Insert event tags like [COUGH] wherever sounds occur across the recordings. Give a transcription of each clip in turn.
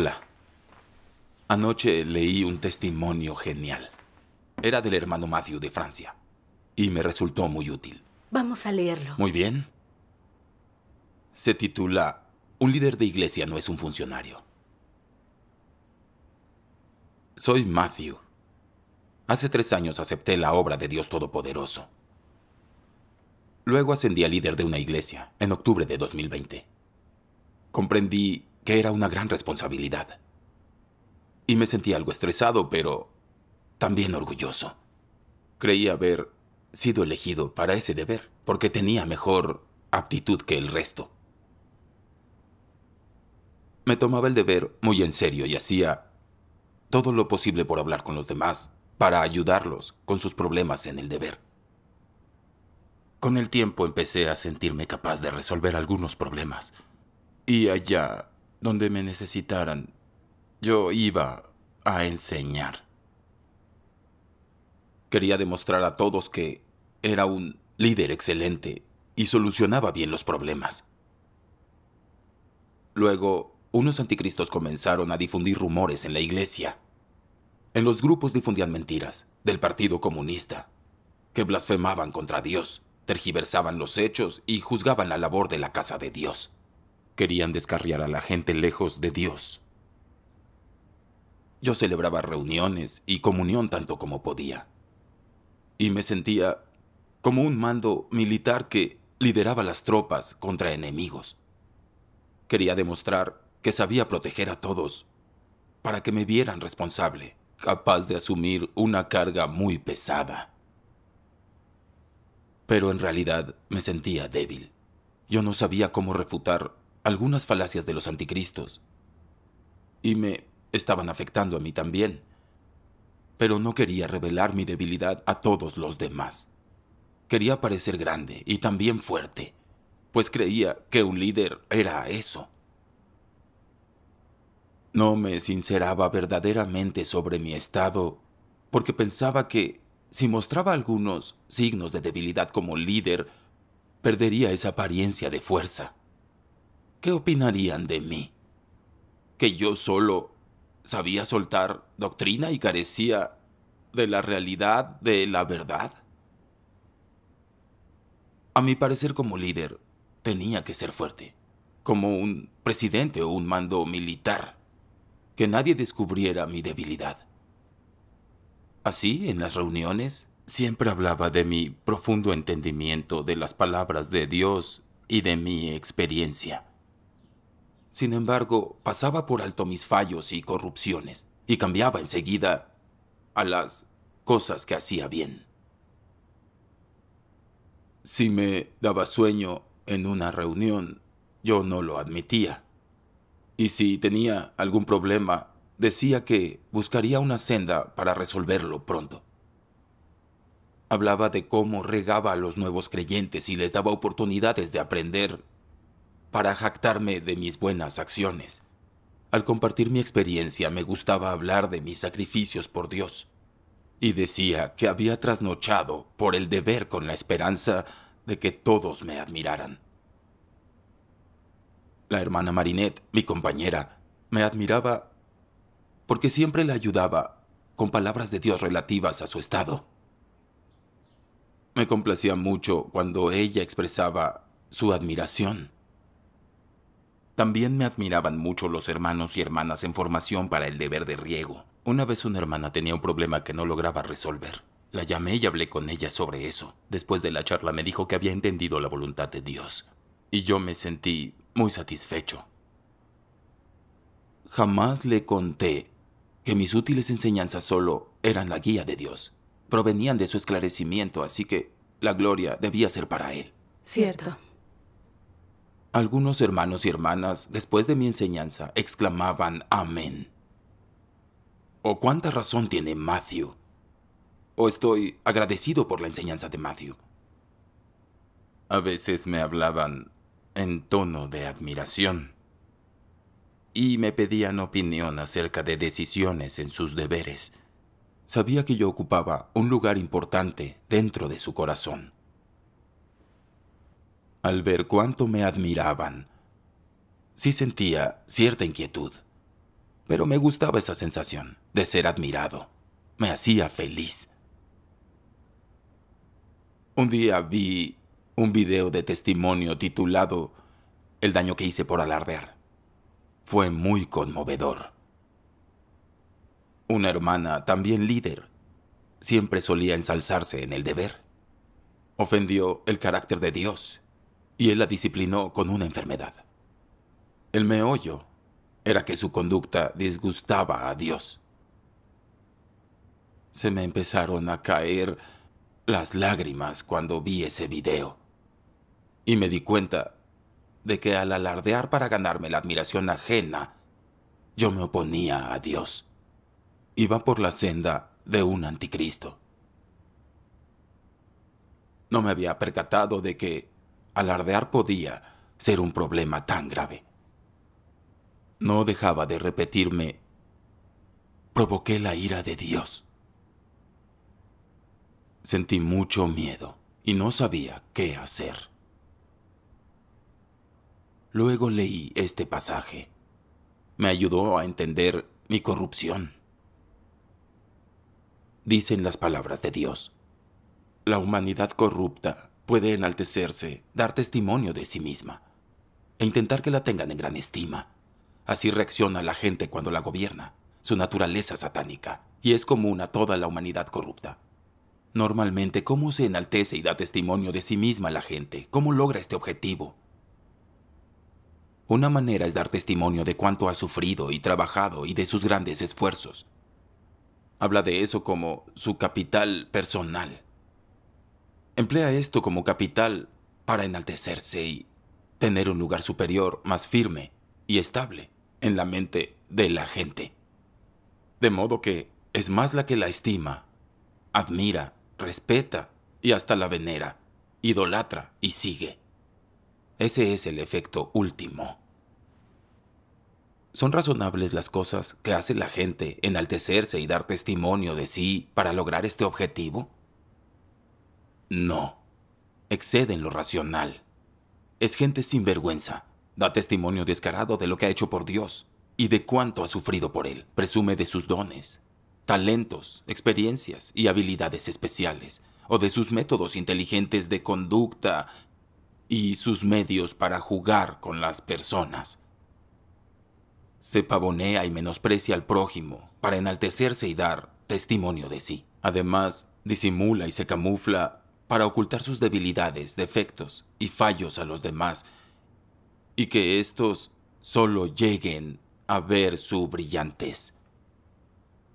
Hola. Anoche leí un testimonio genial. Era del hermano Matthew de Francia y me resultó muy útil. Vamos a leerlo. Muy bien. Se titula Un líder de iglesia no es un funcionario. Soy Matthew. Hace tres años acepté la obra de Dios Todopoderoso. Luego ascendí a líder de una iglesia en octubre de 2020. Comprendí era una gran responsabilidad. Y me sentí algo estresado, pero también orgulloso. creía haber sido elegido para ese deber, porque tenía mejor aptitud que el resto. Me tomaba el deber muy en serio y hacía todo lo posible por hablar con los demás, para ayudarlos con sus problemas en el deber. Con el tiempo empecé a sentirme capaz de resolver algunos problemas. Y allá donde me necesitaran. Yo iba a enseñar. Quería demostrar a todos que era un líder excelente y solucionaba bien los problemas. Luego, unos anticristos comenzaron a difundir rumores en la iglesia. En los grupos difundían mentiras del Partido Comunista, que blasfemaban contra Dios, tergiversaban los hechos y juzgaban la labor de la casa de Dios. Querían descarriar a la gente lejos de Dios. Yo celebraba reuniones y comunión tanto como podía. Y me sentía como un mando militar que lideraba las tropas contra enemigos. Quería demostrar que sabía proteger a todos para que me vieran responsable, capaz de asumir una carga muy pesada. Pero en realidad me sentía débil. Yo no sabía cómo refutar algunas falacias de los anticristos. Y me estaban afectando a mí también. Pero no quería revelar mi debilidad a todos los demás. Quería parecer grande y también fuerte, pues creía que un líder era eso. No me sinceraba verdaderamente sobre mi estado, porque pensaba que si mostraba algunos signos de debilidad como líder, perdería esa apariencia de fuerza. ¿qué opinarían de mí? ¿Que yo solo sabía soltar doctrina y carecía de la realidad, de la verdad? A mi parecer como líder, tenía que ser fuerte, como un presidente o un mando militar, que nadie descubriera mi debilidad. Así, en las reuniones, siempre hablaba de mi profundo entendimiento de las palabras de Dios y de mi experiencia. Sin embargo, pasaba por alto mis fallos y corrupciones y cambiaba enseguida a las cosas que hacía bien. Si me daba sueño en una reunión, yo no lo admitía. Y si tenía algún problema, decía que buscaría una senda para resolverlo pronto. Hablaba de cómo regaba a los nuevos creyentes y les daba oportunidades de aprender para jactarme de mis buenas acciones. Al compartir mi experiencia me gustaba hablar de mis sacrificios por Dios, y decía que había trasnochado por el deber con la esperanza de que todos me admiraran. La hermana Marinette, mi compañera, me admiraba porque siempre la ayudaba con palabras de Dios relativas a su estado. Me complacía mucho cuando ella expresaba su admiración. También me admiraban mucho los hermanos y hermanas en formación para el deber de riego. Una vez una hermana tenía un problema que no lograba resolver. La llamé y hablé con ella sobre eso. Después de la charla me dijo que había entendido la voluntad de Dios. Y yo me sentí muy satisfecho. Jamás le conté que mis útiles enseñanzas solo eran la guía de Dios. Provenían de su esclarecimiento, así que la gloria debía ser para él. Cierto. Algunos hermanos y hermanas, después de mi enseñanza, exclamaban Amén. ¿O cuánta razón tiene Matthew? ¿O estoy agradecido por la enseñanza de Matthew? A veces me hablaban en tono de admiración y me pedían opinión acerca de decisiones en sus deberes. Sabía que yo ocupaba un lugar importante dentro de su corazón al ver cuánto me admiraban. Sí sentía cierta inquietud, pero me gustaba esa sensación de ser admirado. Me hacía feliz. Un día vi un video de testimonio titulado El daño que hice por alardear. Fue muy conmovedor. Una hermana, también líder, siempre solía ensalzarse en el deber. Ofendió el carácter de Dios y él la disciplinó con una enfermedad. El meollo era que su conducta disgustaba a Dios. Se me empezaron a caer las lágrimas cuando vi ese video. Y me di cuenta de que al alardear para ganarme la admiración ajena, yo me oponía a Dios. Iba por la senda de un anticristo. No me había percatado de que alardear podía ser un problema tan grave. No dejaba de repetirme, provoqué la ira de Dios. Sentí mucho miedo y no sabía qué hacer. Luego leí este pasaje. Me ayudó a entender mi corrupción. Dicen las palabras de Dios. La humanidad corrupta puede enaltecerse, dar testimonio de sí misma e intentar que la tengan en gran estima. Así reacciona la gente cuando la gobierna, su naturaleza satánica, y es común a toda la humanidad corrupta. Normalmente, ¿cómo se enaltece y da testimonio de sí misma la gente? ¿Cómo logra este objetivo? Una manera es dar testimonio de cuánto ha sufrido y trabajado y de sus grandes esfuerzos. Habla de eso como su capital personal. Emplea esto como capital para enaltecerse y tener un lugar superior, más firme y estable en la mente de la gente. De modo que es más la que la estima, admira, respeta y hasta la venera, idolatra y sigue. Ese es el efecto último. ¿Son razonables las cosas que hace la gente enaltecerse y dar testimonio de sí para lograr este objetivo? No. Exceden lo racional. Es gente sin vergüenza. Da testimonio descarado de lo que ha hecho por Dios y de cuánto ha sufrido por Él. Presume de sus dones, talentos, experiencias y habilidades especiales, o de sus métodos inteligentes de conducta y sus medios para jugar con las personas. Se pavonea y menosprecia al prójimo para enaltecerse y dar testimonio de sí. Además, disimula y se camufla para ocultar sus debilidades, defectos y fallos a los demás, y que éstos solo lleguen a ver su brillantez.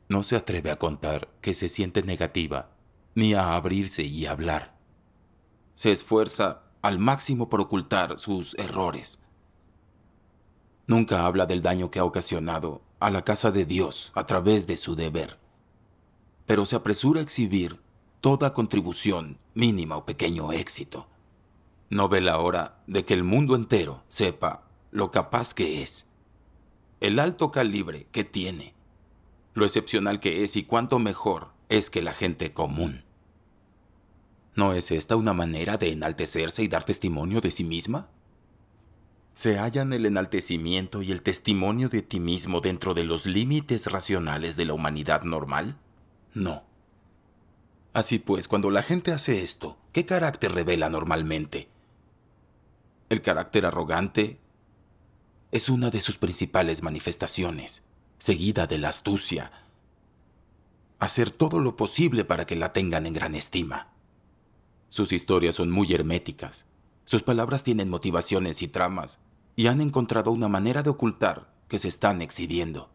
No se atreve a contar que se siente negativa, ni a abrirse y hablar. Se esfuerza al máximo por ocultar sus errores. Nunca habla del daño que ha ocasionado a la casa de Dios a través de su deber, pero se apresura a exhibir toda contribución, mínima o pequeño éxito. No ve la hora de que el mundo entero sepa lo capaz que es, el alto calibre que tiene, lo excepcional que es y cuánto mejor es que la gente común. ¿No es esta una manera de enaltecerse y dar testimonio de sí misma? Se hallan el enaltecimiento y el testimonio de ti mismo dentro de los límites racionales de la humanidad normal? No. Así pues, cuando la gente hace esto, ¿qué carácter revela normalmente? El carácter arrogante es una de sus principales manifestaciones, seguida de la astucia. Hacer todo lo posible para que la tengan en gran estima. Sus historias son muy herméticas, sus palabras tienen motivaciones y tramas, y han encontrado una manera de ocultar que se están exhibiendo.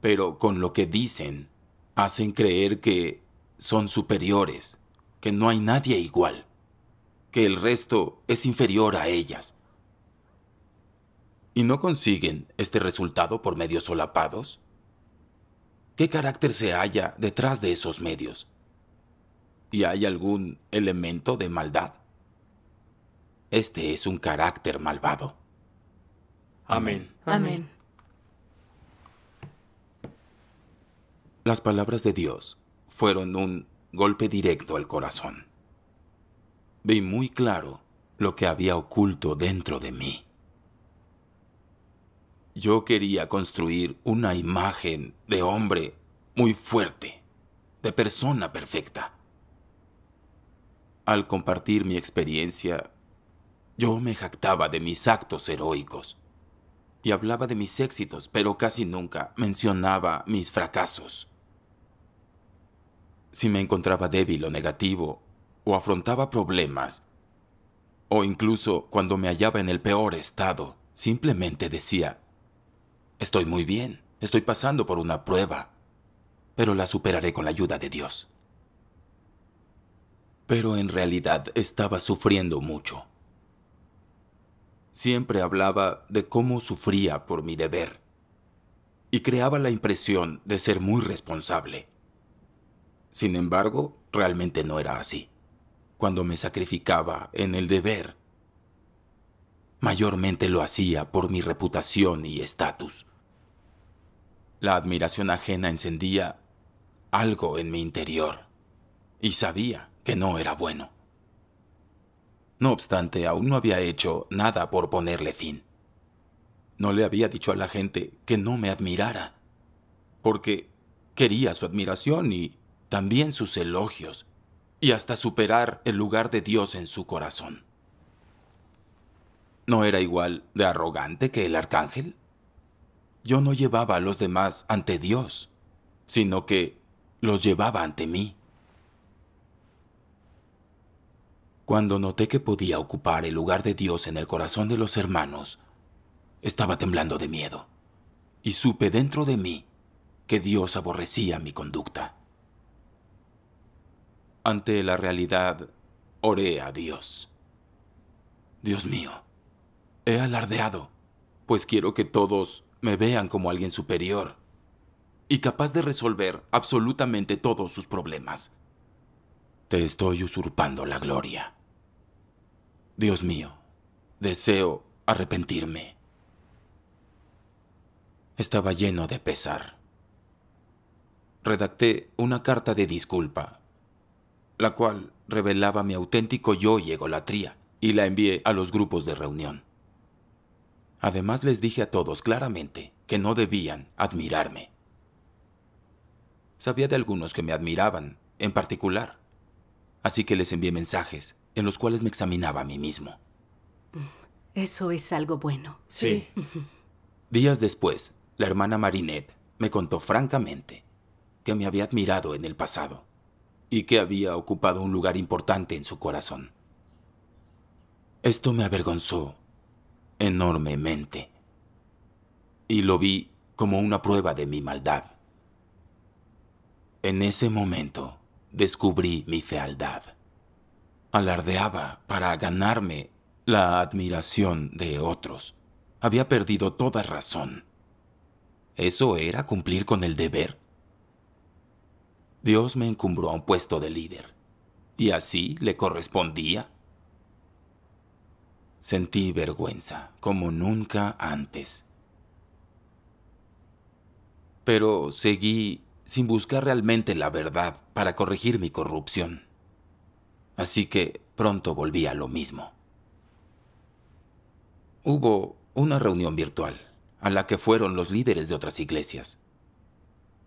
Pero con lo que dicen, hacen creer que son superiores, que no hay nadie igual, que el resto es inferior a ellas. ¿Y no consiguen este resultado por medios solapados? ¿Qué carácter se halla detrás de esos medios? ¿Y hay algún elemento de maldad? Este es un carácter malvado. Amén. Amén. Amén. Las palabras de Dios fueron un golpe directo al corazón. Vi muy claro lo que había oculto dentro de mí. Yo quería construir una imagen de hombre muy fuerte, de persona perfecta. Al compartir mi experiencia, yo me jactaba de mis actos heroicos y hablaba de mis éxitos, pero casi nunca mencionaba mis fracasos si me encontraba débil o negativo, o afrontaba problemas, o incluso cuando me hallaba en el peor estado, simplemente decía, estoy muy bien, estoy pasando por una prueba, pero la superaré con la ayuda de Dios. Pero en realidad estaba sufriendo mucho. Siempre hablaba de cómo sufría por mi deber y creaba la impresión de ser muy responsable. Sin embargo, realmente no era así. Cuando me sacrificaba en el deber, mayormente lo hacía por mi reputación y estatus. La admiración ajena encendía algo en mi interior y sabía que no era bueno. No obstante, aún no había hecho nada por ponerle fin. No le había dicho a la gente que no me admirara, porque quería su admiración y también sus elogios y hasta superar el lugar de Dios en su corazón. ¿No era igual de arrogante que el arcángel? Yo no llevaba a los demás ante Dios, sino que los llevaba ante mí. Cuando noté que podía ocupar el lugar de Dios en el corazón de los hermanos, estaba temblando de miedo y supe dentro de mí que Dios aborrecía mi conducta. Ante la realidad, oré a Dios. Dios mío, he alardeado, pues quiero que todos me vean como alguien superior y capaz de resolver absolutamente todos sus problemas. Te estoy usurpando la gloria. Dios mío, deseo arrepentirme. Estaba lleno de pesar. Redacté una carta de disculpa la cual revelaba mi auténtico yo y egolatría, y la envié a los grupos de reunión. Además les dije a todos claramente que no debían admirarme. Sabía de algunos que me admiraban, en particular, así que les envié mensajes en los cuales me examinaba a mí mismo. Mm, eso es algo bueno. Sí. [LAUGHS] Días después, la hermana Marinette me contó francamente que me había admirado en el pasado y que había ocupado un lugar importante en su corazón. Esto me avergonzó enormemente y lo vi como una prueba de mi maldad. En ese momento descubrí mi fealdad. Alardeaba para ganarme la admiración de otros. Había perdido toda razón. ¿Eso era cumplir con el deber? Dios me encumbró a un puesto de líder. ¿Y así le correspondía? Sentí vergüenza, como nunca antes. Pero seguí sin buscar realmente la verdad para corregir mi corrupción. Así que pronto volví a lo mismo. Hubo una reunión virtual a la que fueron los líderes de otras iglesias.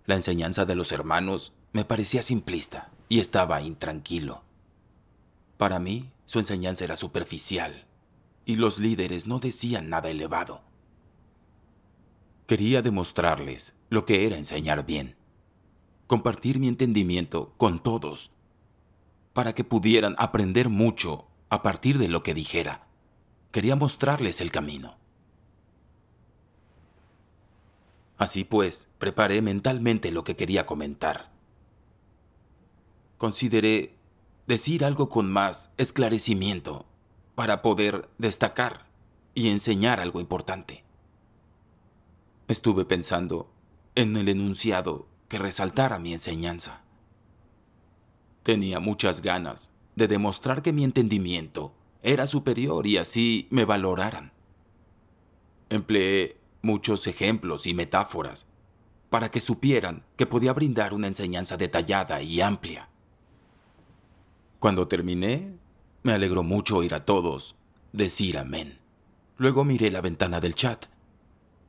La enseñanza de los hermanos me parecía simplista y estaba intranquilo. Para mí, su enseñanza era superficial y los líderes no decían nada elevado. Quería demostrarles lo que era enseñar bien, compartir mi entendimiento con todos, para que pudieran aprender mucho a partir de lo que dijera. Quería mostrarles el camino. Así pues, preparé mentalmente lo que quería comentar consideré decir algo con más esclarecimiento para poder destacar y enseñar algo importante. Estuve pensando en el enunciado que resaltara mi enseñanza. Tenía muchas ganas de demostrar que mi entendimiento era superior y así me valoraran. Empleé muchos ejemplos y metáforas para que supieran que podía brindar una enseñanza detallada y amplia. Cuando terminé, me alegró mucho oír a todos decir amén. Luego miré la ventana del chat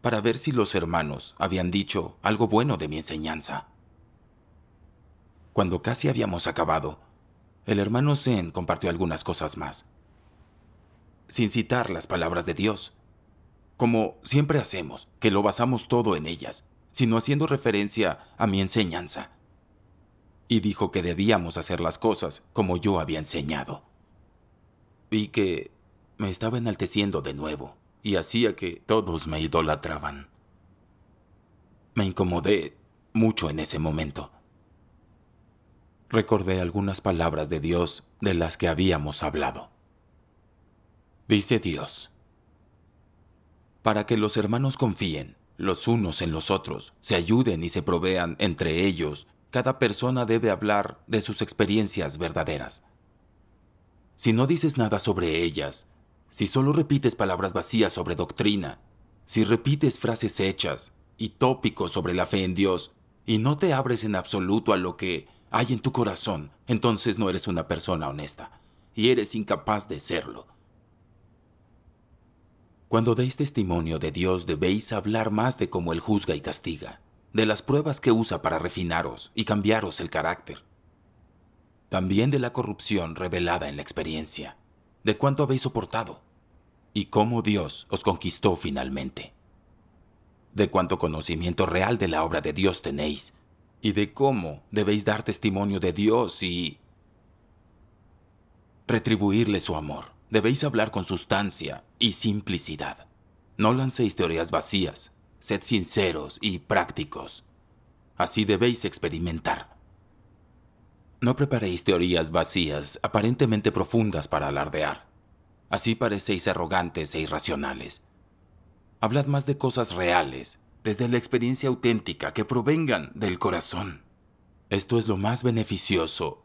para ver si los hermanos habían dicho algo bueno de mi enseñanza. Cuando casi habíamos acabado, el hermano Zen compartió algunas cosas más, sin citar las palabras de Dios, como siempre hacemos, que lo basamos todo en ellas, sino haciendo referencia a mi enseñanza y dijo que debíamos hacer las cosas como yo había enseñado. Y que me estaba enalteciendo de nuevo y hacía que todos me idolatraban. Me incomodé mucho en ese momento. Recordé algunas palabras de Dios de las que habíamos hablado. Dice Dios, para que los hermanos confíen los unos en los otros, se ayuden y se provean entre ellos cada persona debe hablar de sus experiencias verdaderas. Si no dices nada sobre ellas, si solo repites palabras vacías sobre doctrina, si repites frases hechas y tópicos sobre la fe en Dios y no te abres en absoluto a lo que hay en tu corazón, entonces no eres una persona honesta y eres incapaz de serlo. Cuando deis testimonio de Dios debéis hablar más de cómo Él juzga y castiga de las pruebas que usa para refinaros y cambiaros el carácter. También de la corrupción revelada en la experiencia, de cuánto habéis soportado y cómo Dios os conquistó finalmente. De cuánto conocimiento real de la obra de Dios tenéis y de cómo debéis dar testimonio de Dios y retribuirle su amor. Debéis hablar con sustancia y simplicidad. No lancéis teorías vacías Sed sinceros y prácticos. Así debéis experimentar. No preparéis teorías vacías, aparentemente profundas para alardear. Así parecéis arrogantes e irracionales. Hablad más de cosas reales, desde la experiencia auténtica, que provengan del corazón. Esto es lo más beneficioso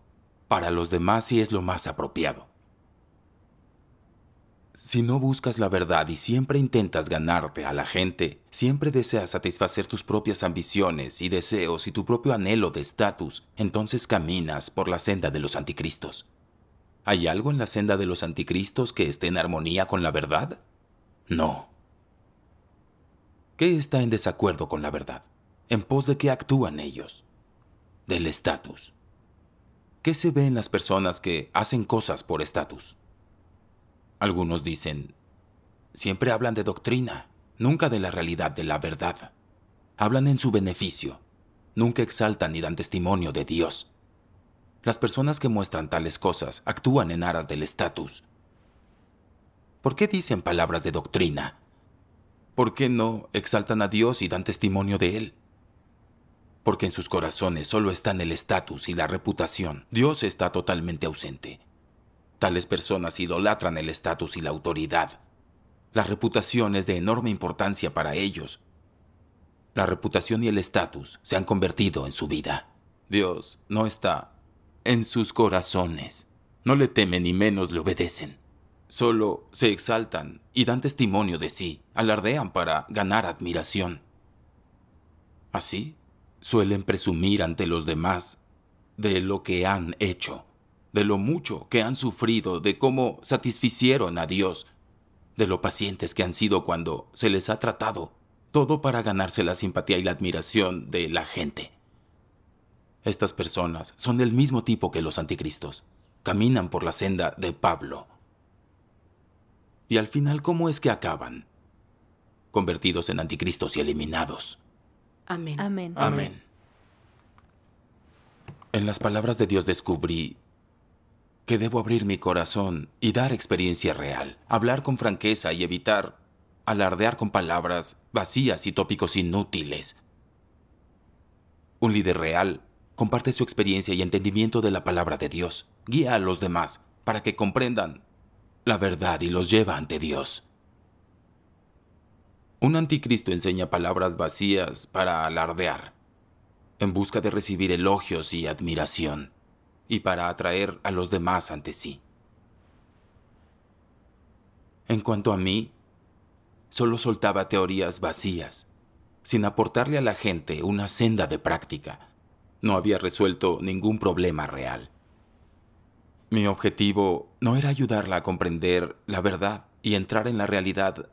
para los demás y es lo más apropiado. Si no buscas la verdad y siempre intentas ganarte a la gente, siempre deseas satisfacer tus propias ambiciones y deseos y tu propio anhelo de estatus, entonces caminas por la senda de los anticristos. ¿Hay algo en la senda de los anticristos que esté en armonía con la verdad? No. ¿Qué está en desacuerdo con la verdad? ¿En pos de qué actúan ellos? Del estatus. ¿Qué se ve en las personas que hacen cosas por estatus? Algunos dicen, siempre hablan de doctrina, nunca de la realidad de la verdad. Hablan en su beneficio, nunca exaltan ni dan testimonio de Dios. Las personas que muestran tales cosas actúan en aras del estatus. ¿Por qué dicen palabras de doctrina? ¿Por qué no exaltan a Dios y dan testimonio de Él? Porque en sus corazones solo están el estatus y la reputación. Dios está totalmente ausente. Tales personas idolatran el estatus y la autoridad. La reputación es de enorme importancia para ellos. La reputación y el estatus se han convertido en su vida. Dios no está en sus corazones. No le temen ni menos le obedecen. Solo se exaltan y dan testimonio de sí, alardean para ganar admiración. Así, suelen presumir ante los demás de lo que han hecho de lo mucho que han sufrido, de cómo satisficieron a Dios, de lo pacientes que han sido cuando se les ha tratado, todo para ganarse la simpatía y la admiración de la gente. Estas personas son del mismo tipo que los anticristos. Caminan por la senda de Pablo. Y al final, ¿cómo es que acaban? Convertidos en anticristos y eliminados. Amén. Amén. Amén. En las palabras de Dios descubrí que debo abrir mi corazón y dar experiencia real, hablar con franqueza y evitar alardear con palabras vacías y tópicos inútiles. Un líder real comparte su experiencia y entendimiento de la palabra de Dios, guía a los demás para que comprendan la verdad y los lleva ante Dios. Un anticristo enseña palabras vacías para alardear, en busca de recibir elogios y admiración y para atraer a los demás ante sí. En cuanto a mí, solo soltaba teorías vacías, sin aportarle a la gente una senda de práctica. No había resuelto ningún problema real. Mi objetivo no era ayudarla a comprender la verdad y entrar en la realidad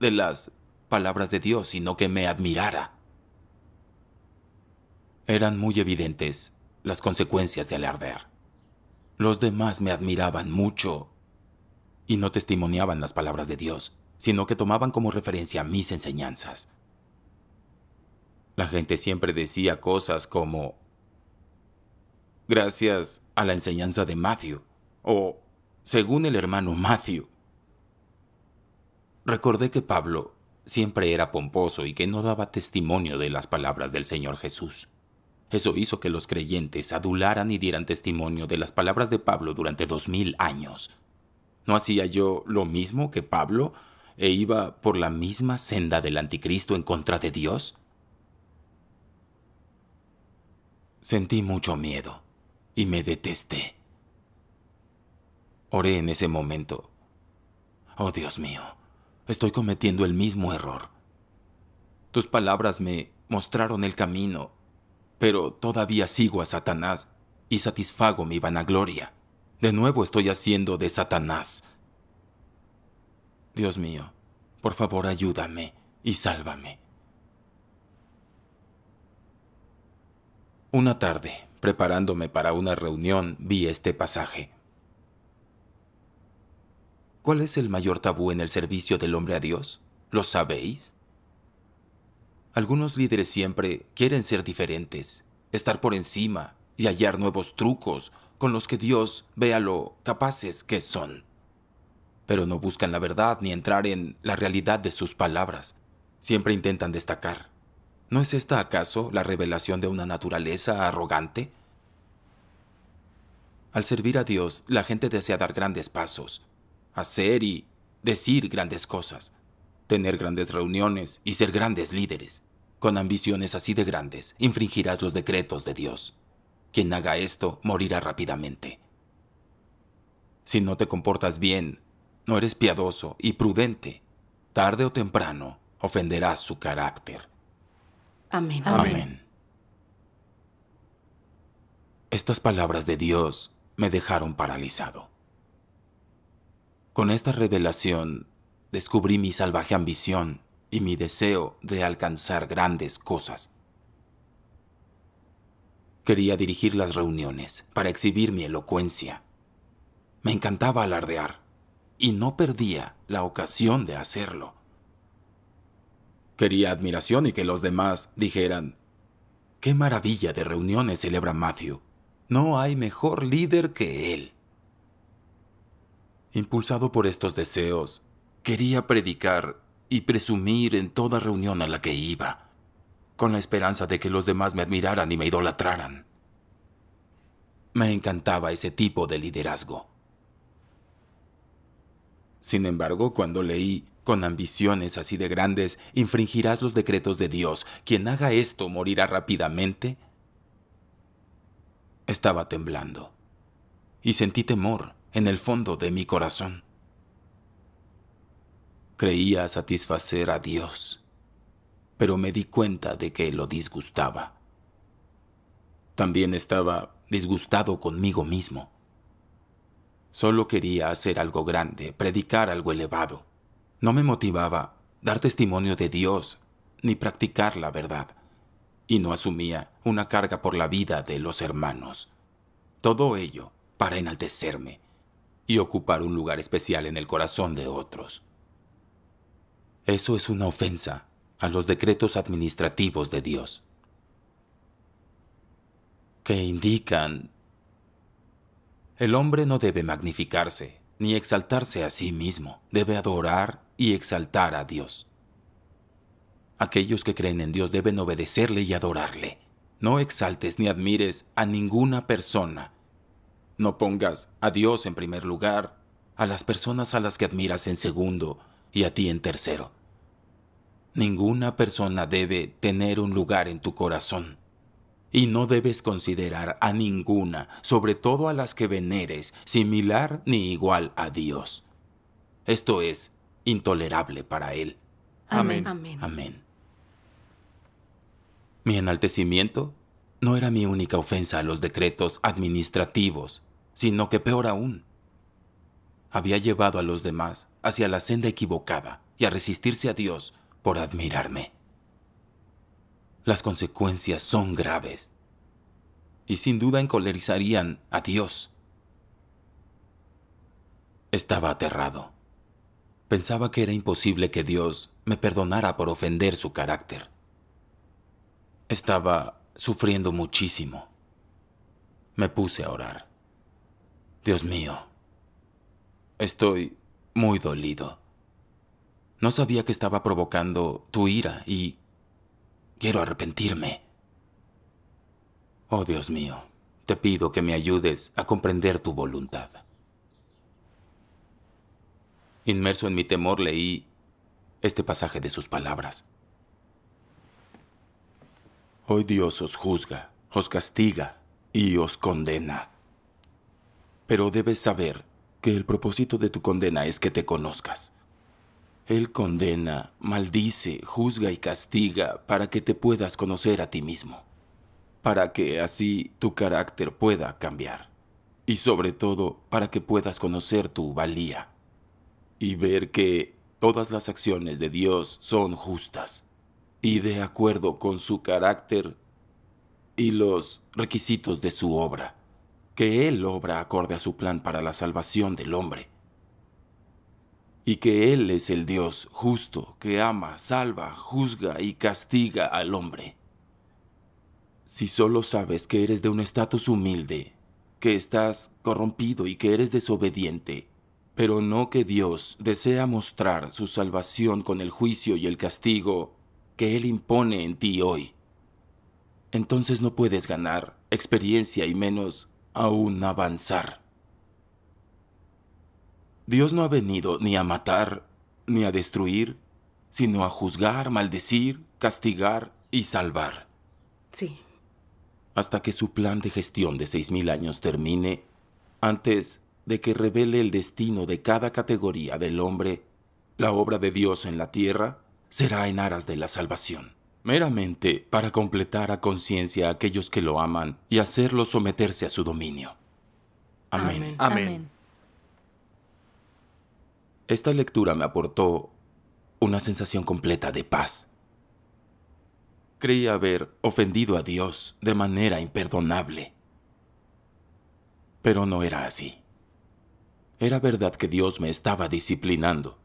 de las palabras de Dios, sino que me admirara. Eran muy evidentes las consecuencias de alardear. Los demás me admiraban mucho y no testimoniaban las palabras de Dios, sino que tomaban como referencia mis enseñanzas. La gente siempre decía cosas como, gracias a la enseñanza de Matthew, o según el hermano Matthew. Recordé que Pablo siempre era pomposo y que no daba testimonio de las palabras del Señor Jesús. Eso hizo que los creyentes adularan y dieran testimonio de las palabras de Pablo durante dos mil años. ¿No hacía yo lo mismo que Pablo e iba por la misma senda del anticristo en contra de Dios? Sentí mucho miedo y me detesté. Oré en ese momento. Oh Dios mío, estoy cometiendo el mismo error. Tus palabras me mostraron el camino pero todavía sigo a Satanás y satisfago mi vanagloria. De nuevo estoy haciendo de Satanás. Dios mío, por favor ayúdame y sálvame. Una tarde, preparándome para una reunión, vi este pasaje. ¿Cuál es el mayor tabú en el servicio del hombre a Dios? ¿Lo sabéis? Algunos líderes siempre quieren ser diferentes, estar por encima y hallar nuevos trucos con los que Dios vea lo capaces que son. Pero no buscan la verdad ni entrar en la realidad de sus palabras. Siempre intentan destacar. ¿No es esta acaso la revelación de una naturaleza arrogante? Al servir a Dios, la gente desea dar grandes pasos, hacer y decir grandes cosas, tener grandes reuniones y ser grandes líderes. Con ambiciones así de grandes, infringirás los decretos de Dios. Quien haga esto morirá rápidamente. Si no te comportas bien, no eres piadoso y prudente, tarde o temprano ofenderás su carácter. Amén. Amén. Estas palabras de Dios me dejaron paralizado. Con esta revelación descubrí mi salvaje ambición y mi deseo de alcanzar grandes cosas. Quería dirigir las reuniones para exhibir mi elocuencia. Me encantaba alardear y no perdía la ocasión de hacerlo. Quería admiración y que los demás dijeran, ¡Qué maravilla de reuniones celebra Matthew! No hay mejor líder que él. Impulsado por estos deseos, quería predicar y presumir en toda reunión a la que iba, con la esperanza de que los demás me admiraran y me idolatraran. Me encantaba ese tipo de liderazgo. Sin embargo, cuando leí, con ambiciones así de grandes, infringirás los decretos de Dios, quien haga esto morirá rápidamente, estaba temblando y sentí temor en el fondo de mi corazón. Creía satisfacer a Dios, pero me di cuenta de que lo disgustaba. También estaba disgustado conmigo mismo. Solo quería hacer algo grande, predicar algo elevado. No me motivaba dar testimonio de Dios ni practicar la verdad, y no asumía una carga por la vida de los hermanos. Todo ello para enaltecerme y ocupar un lugar especial en el corazón de otros. Eso es una ofensa a los decretos administrativos de Dios, que indican, el hombre no debe magnificarse ni exaltarse a sí mismo, debe adorar y exaltar a Dios. Aquellos que creen en Dios deben obedecerle y adorarle. No exaltes ni admires a ninguna persona. No pongas a Dios en primer lugar, a las personas a las que admiras en segundo y a ti en tercero. Ninguna persona debe tener un lugar en tu corazón. Y no debes considerar a ninguna, sobre todo a las que veneres, similar ni igual a Dios. Esto es intolerable para Él. Amén. Amén. Mi enaltecimiento no era mi única ofensa a los decretos administrativos, sino que peor aún, había llevado a los demás hacia la senda equivocada y a resistirse a Dios por admirarme. Las consecuencias son graves y sin duda encolerizarían a Dios. Estaba aterrado. Pensaba que era imposible que Dios me perdonara por ofender su carácter. Estaba sufriendo muchísimo. Me puse a orar. Dios mío, estoy muy dolido. No sabía que estaba provocando tu ira y... Quiero arrepentirme. Oh Dios mío, te pido que me ayudes a comprender tu voluntad. Inmerso en mi temor leí este pasaje de sus palabras. Hoy Dios os juzga, os castiga y os condena. Pero debes saber que el propósito de tu condena es que te conozcas. Él condena, maldice, juzga y castiga para que te puedas conocer a ti mismo, para que así tu carácter pueda cambiar y sobre todo para que puedas conocer tu valía y ver que todas las acciones de Dios son justas y de acuerdo con su carácter y los requisitos de su obra, que Él obra acorde a su plan para la salvación del hombre y que Él es el Dios justo que ama, salva, juzga y castiga al hombre. Si solo sabes que eres de un estatus humilde, que estás corrompido y que eres desobediente, pero no que Dios desea mostrar su salvación con el juicio y el castigo que Él impone en ti hoy, entonces no puedes ganar experiencia y menos aún avanzar. Dios no ha venido ni a matar, ni a destruir, sino a juzgar, maldecir, castigar y salvar. Sí. Hasta que su plan de gestión de seis mil años termine, antes de que revele el destino de cada categoría del hombre, la obra de Dios en la tierra será en aras de la salvación, meramente para completar a conciencia a aquellos que lo aman y hacerlo someterse a su dominio. Amén. Amén. Esta lectura me aportó una sensación completa de paz. Creía haber ofendido a Dios de manera imperdonable. Pero no era así. Era verdad que Dios me estaba disciplinando,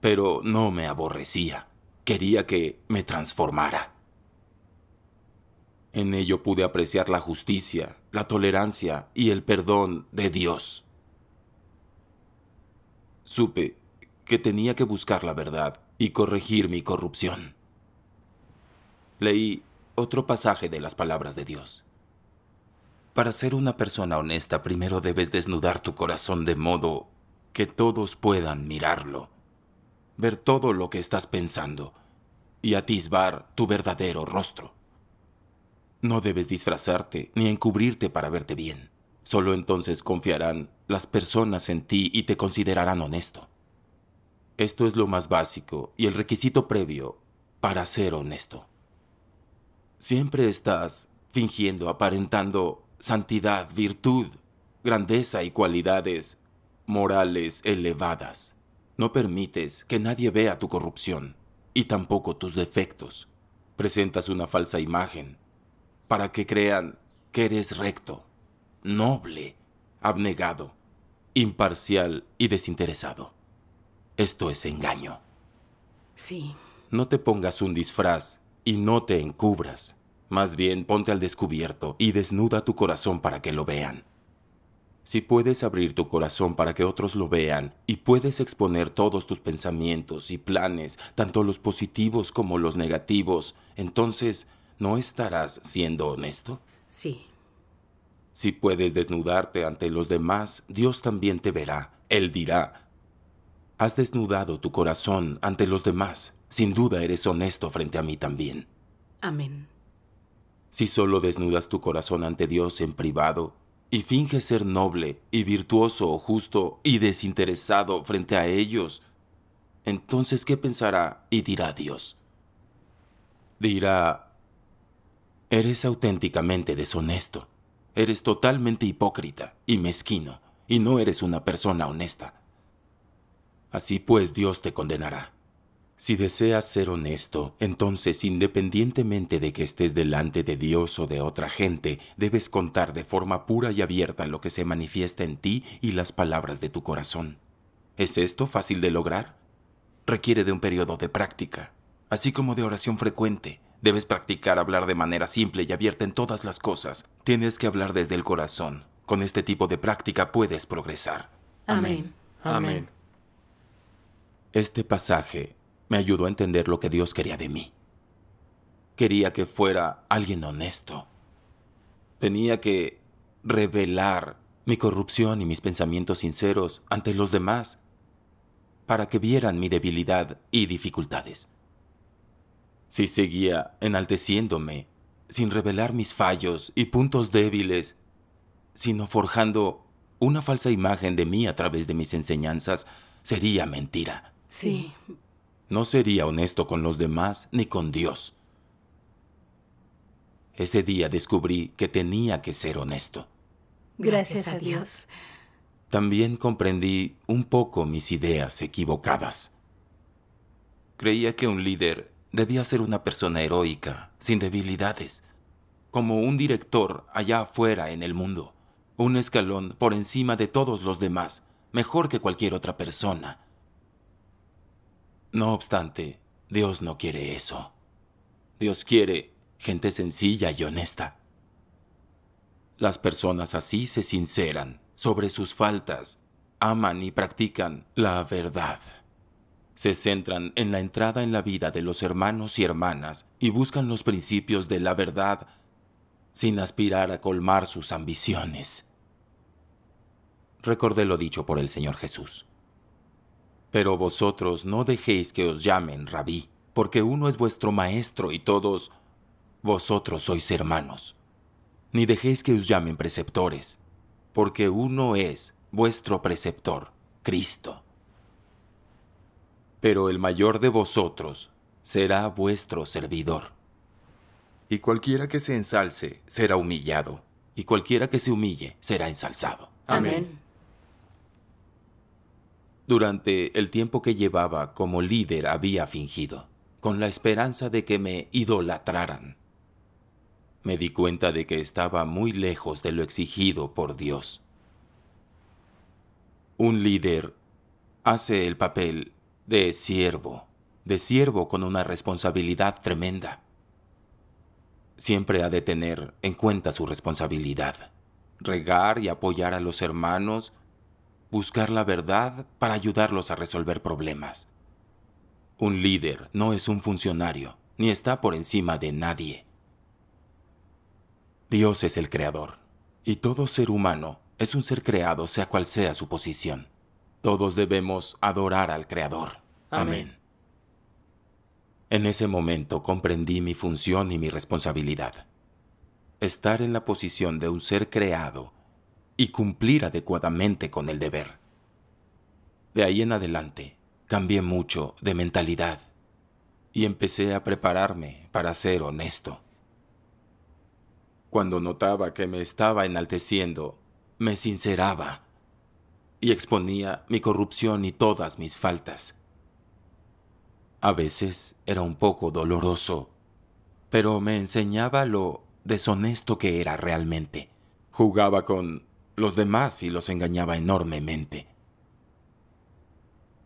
pero no me aborrecía. Quería que me transformara. En ello pude apreciar la justicia, la tolerancia y el perdón de Dios supe que tenía que buscar la verdad y corregir mi corrupción. Leí otro pasaje de las palabras de Dios. Para ser una persona honesta, primero debes desnudar tu corazón de modo que todos puedan mirarlo, ver todo lo que estás pensando y atisbar tu verdadero rostro. No debes disfrazarte ni encubrirte para verte bien. Solo entonces confiarán las personas en ti y te considerarán honesto. Esto es lo más básico y el requisito previo para ser honesto. Siempre estás fingiendo, aparentando santidad, virtud, grandeza y cualidades morales elevadas. No permites que nadie vea tu corrupción y tampoco tus defectos. Presentas una falsa imagen para que crean que eres recto noble, abnegado, imparcial y desinteresado. Esto es engaño. Sí. No te pongas un disfraz y no te encubras. Más bien, ponte al descubierto y desnuda tu corazón para que lo vean. Si puedes abrir tu corazón para que otros lo vean y puedes exponer todos tus pensamientos y planes, tanto los positivos como los negativos, entonces, ¿no estarás siendo honesto? Sí. Si puedes desnudarte ante los demás, Dios también te verá. Él dirá, has desnudado tu corazón ante los demás. Sin duda eres honesto frente a mí también. Amén. Si solo desnudas tu corazón ante Dios en privado y finges ser noble y virtuoso o justo y desinteresado frente a ellos, entonces ¿qué pensará y dirá Dios? Dirá, eres auténticamente deshonesto. Eres totalmente hipócrita y mezquino, y no eres una persona honesta. Así pues Dios te condenará. Si deseas ser honesto, entonces independientemente de que estés delante de Dios o de otra gente, debes contar de forma pura y abierta lo que se manifiesta en ti y las palabras de tu corazón. ¿Es esto fácil de lograr? Requiere de un periodo de práctica, así como de oración frecuente, Debes practicar hablar de manera simple y abierta en todas las cosas. Tienes que hablar desde el corazón. Con este tipo de práctica puedes progresar. Amén. Amén. Este pasaje me ayudó a entender lo que Dios quería de mí. Quería que fuera alguien honesto. Tenía que revelar mi corrupción y mis pensamientos sinceros ante los demás para que vieran mi debilidad y dificultades. Si seguía enalteciéndome, sin revelar mis fallos y puntos débiles, sino forjando una falsa imagen de mí a través de mis enseñanzas, sería mentira. Sí. No sería honesto con los demás ni con Dios. Ese día descubrí que tenía que ser honesto. Gracias a Dios. También comprendí un poco mis ideas equivocadas. Creía que un líder Debía ser una persona heroica, sin debilidades, como un director allá afuera en el mundo, un escalón por encima de todos los demás, mejor que cualquier otra persona. No obstante, Dios no quiere eso. Dios quiere gente sencilla y honesta. Las personas así se sinceran sobre sus faltas, aman y practican la verdad se centran en la entrada en la vida de los hermanos y hermanas y buscan los principios de la verdad sin aspirar a colmar sus ambiciones. Recordé lo dicho por el Señor Jesús. Pero vosotros no dejéis que os llamen rabí, porque uno es vuestro maestro y todos vosotros sois hermanos. Ni dejéis que os llamen preceptores, porque uno es vuestro preceptor, Cristo pero el mayor de vosotros será vuestro servidor. Y cualquiera que se ensalce será humillado, y cualquiera que se humille será ensalzado. Amén. Durante el tiempo que llevaba como líder había fingido, con la esperanza de que me idolatraran. Me di cuenta de que estaba muy lejos de lo exigido por Dios. Un líder hace el papel de siervo, de siervo con una responsabilidad tremenda. Siempre ha de tener en cuenta su responsabilidad, regar y apoyar a los hermanos, buscar la verdad para ayudarlos a resolver problemas. Un líder no es un funcionario, ni está por encima de nadie. Dios es el creador, y todo ser humano es un ser creado sea cual sea su posición. Todos debemos adorar al Creador. Amén. En ese momento comprendí mi función y mi responsabilidad. Estar en la posición de un ser creado y cumplir adecuadamente con el deber. De ahí en adelante, cambié mucho de mentalidad y empecé a prepararme para ser honesto. Cuando notaba que me estaba enalteciendo, me sinceraba y exponía mi corrupción y todas mis faltas. A veces era un poco doloroso, pero me enseñaba lo deshonesto que era realmente. Jugaba con los demás y los engañaba enormemente.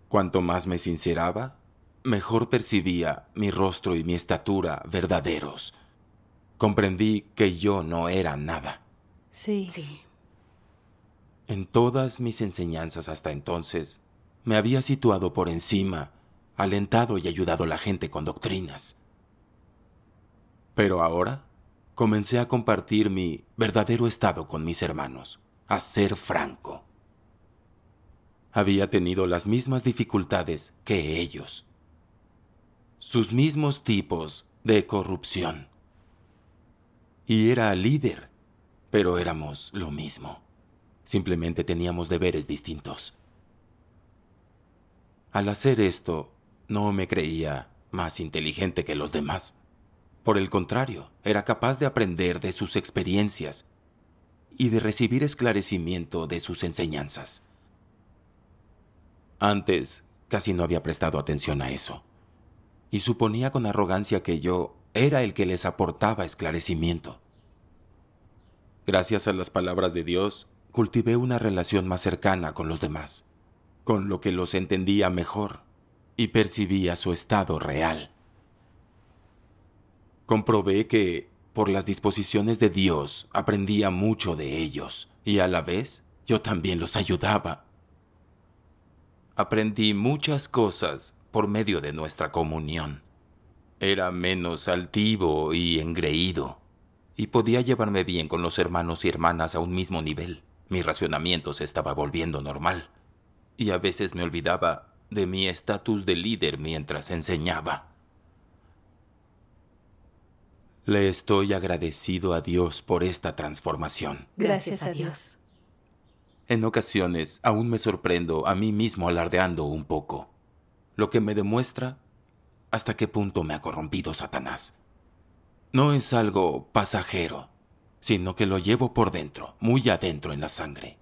Cuanto más me sinceraba, mejor percibía mi rostro y mi estatura verdaderos. Comprendí que yo no era nada. Sí. Sí. En todas mis enseñanzas hasta entonces, me había situado por encima, alentado y ayudado a la gente con doctrinas. Pero ahora comencé a compartir mi verdadero estado con mis hermanos, a ser franco. Había tenido las mismas dificultades que ellos, sus mismos tipos de corrupción. Y era líder, pero éramos lo mismo. Simplemente teníamos deberes distintos. Al hacer esto, no me creía más inteligente que los demás. Por el contrario, era capaz de aprender de sus experiencias y de recibir esclarecimiento de sus enseñanzas. Antes, casi no había prestado atención a eso, y suponía con arrogancia que yo era el que les aportaba esclarecimiento. Gracias a las palabras de Dios, cultivé una relación más cercana con los demás, con lo que los entendía mejor y percibía su estado real. Comprobé que, por las disposiciones de Dios, aprendía mucho de ellos y a la vez yo también los ayudaba. Aprendí muchas cosas por medio de nuestra comunión. Era menos altivo y engreído, y podía llevarme bien con los hermanos y hermanas a un mismo nivel. Mi racionamiento se estaba volviendo normal. Y a veces me olvidaba de mi estatus de líder mientras enseñaba. Le estoy agradecido a Dios por esta transformación. Gracias a Dios. En ocasiones aún me sorprendo a mí mismo alardeando un poco, lo que me demuestra hasta qué punto me ha corrompido Satanás. No es algo pasajero sino que lo llevo por dentro, muy adentro en la sangre.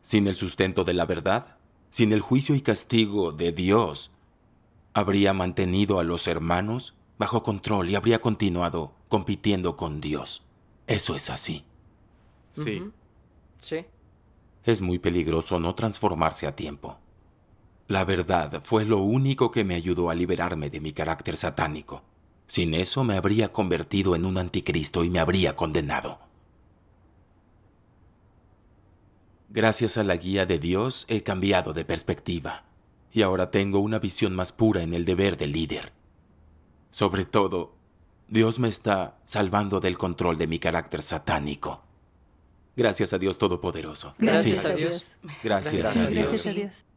Sin el sustento de la verdad, sin el juicio y castigo de Dios, habría mantenido a los hermanos bajo control y habría continuado compitiendo con Dios. Eso es así. Sí. Sí. Es muy peligroso no transformarse a tiempo. La verdad fue lo único que me ayudó a liberarme de mi carácter satánico. Sin eso me habría convertido en un anticristo y me habría condenado. Gracias a la guía de Dios he cambiado de perspectiva y ahora tengo una visión más pura en el deber del líder. Sobre todo, Dios me está salvando del control de mi carácter satánico. Gracias a Dios Todopoderoso. Gracias, a Dios. Gracias a Dios. Gracias a Dios.